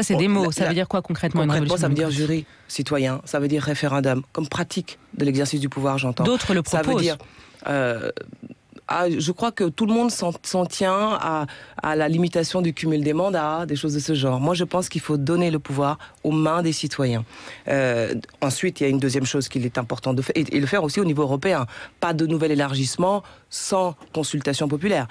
c'est des mots. Ça veut dire quoi concrètement, concrètement ça veut dire jury, citoyen. Ça veut dire référendum, comme pratique de l'exercice du pouvoir, j'entends. D'autres le proposent. Ça veut dire. Euh, ah, je crois que tout le monde s'en tient à, la limitation du cumul des mandats, des choses de ce genre. Moi, je pense qu'il faut donner le pouvoir aux mains des citoyens. Euh, ensuite, il y a une deuxième chose qu'il est important de faire, et, et le faire aussi au niveau européen. Pas de nouvel élargissement sans consultation populaire.